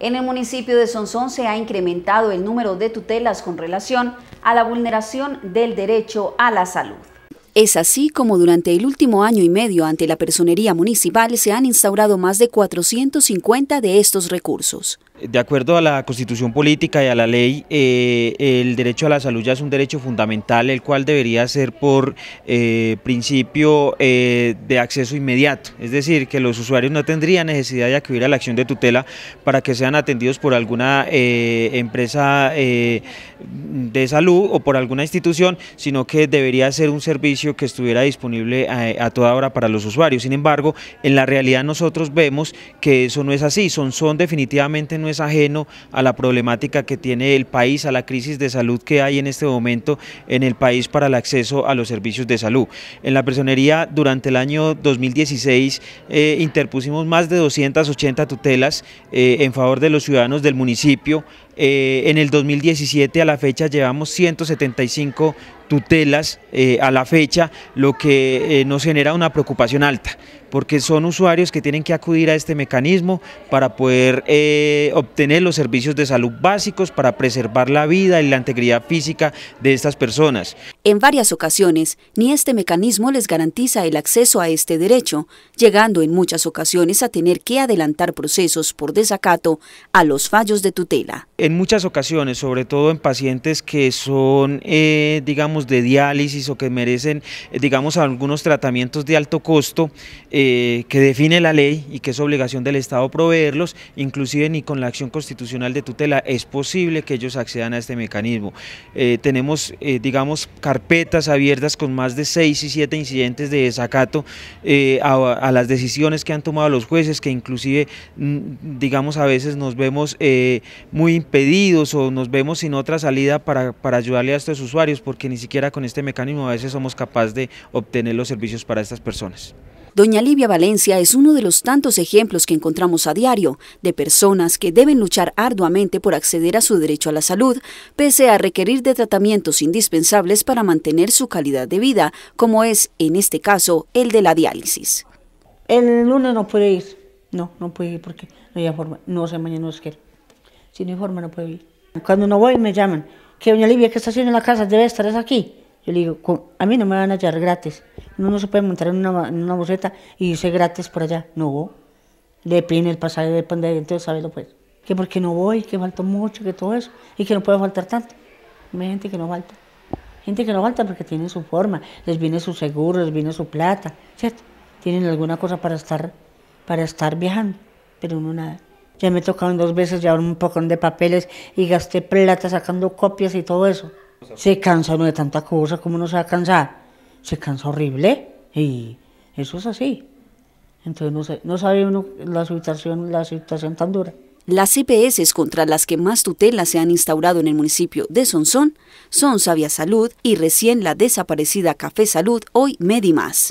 En el municipio de Sonsón se ha incrementado el número de tutelas con relación a la vulneración del derecho a la salud. Es así como durante el último año y medio ante la Personería Municipal se han instaurado más de 450 de estos recursos. De acuerdo a la constitución política y a la ley, eh, el derecho a la salud ya es un derecho fundamental, el cual debería ser por eh, principio eh, de acceso inmediato. Es decir, que los usuarios no tendrían necesidad de acudir a la acción de tutela para que sean atendidos por alguna empresa de salud o por alguna institución, sino que debería ser un servicio que estuviera disponible a, toda hora para los usuarios. Sin embargo, en la realidad nosotros vemos que eso no es así, son, son definitivamente es ajeno a la problemática que tiene el país, a la crisis de salud que hay en este momento en el país para el acceso a los servicios de salud. En la personería durante el año 2016 eh, interpusimos más de 280 tutelas eh, en favor de los ciudadanos del municipio. Eh, en el 2017 a la fecha llevamos 175 tutelas eh, a la fecha, lo que eh, nos genera una preocupación alta, porque son usuarios que tienen que acudir a este mecanismo para poder eh, obtener los servicios de salud básicos, para preservar la vida y la integridad física de estas personas. En varias ocasiones, ni este mecanismo les garantiza el acceso a este derecho, llegando en muchas ocasiones a tener que adelantar procesos por desacato a los fallos de tutela. En muchas ocasiones, sobre todo en pacientes que son, eh, digamos, de diálisis o que merecen, eh, digamos, algunos tratamientos de alto costo eh, que define la ley y que es obligación del Estado proveerlos, inclusive ni con la acción constitucional de tutela es posible que ellos accedan a este mecanismo. tenemos, digamos, carpetas abiertas con más de seis y siete incidentes de desacato a, las decisiones que han tomado los jueces, que inclusive, mm, digamos, a veces nos vemos muy pedidos o nos vemos sin otra salida para, ayudarle a estos usuarios, porque ni siquiera con este mecanismo a veces somos capaces de obtener los servicios para estas personas. Doña Livia Valencia es uno de los tantos ejemplos que encontramos a diario de personas que deben luchar arduamente por acceder a su derecho a la salud, pese a requerir de tratamientos indispensables para mantener su calidad de vida, como es, en este caso, el de la diálisis. El lunes no puede ir, no, no puede ir porque no hay forma, no sé, mañana no es que tiene forma, no puede ir. Cuando no voy me llaman, que doña Livia, ¿qué está haciendo en la casa? Debe estar es aquí. Yo le digo, a mí no me van a llevar gratis. Uno no se puede montar en una, en boceta y irse gratis por allá. No, le piden el pasaje de pandemia, entonces lo pues. Que porque no voy, que falta mucho, que todo eso, y que no puede faltar tanto. Hay gente que no falta. Gente que no falta porque tiene su forma, les viene su seguro, les viene su plata, ¿cierto? Tienen alguna cosa para estar, para estar viajando, pero no nada. Ya me tocaron dos veces llevar un pocón de papeles y gasté plata sacando copias y todo eso. Se cansa uno de tanta cosa, ¿cómo no se va a cansar? Se cansa horrible y eso es así. Entonces no, sabe uno la situación, la situación tan dura. Las IPS contra las que más tutela se han instaurado en el municipio de Sonsón son Sabia Salud y recién la desaparecida Café Salud, hoy Medimás.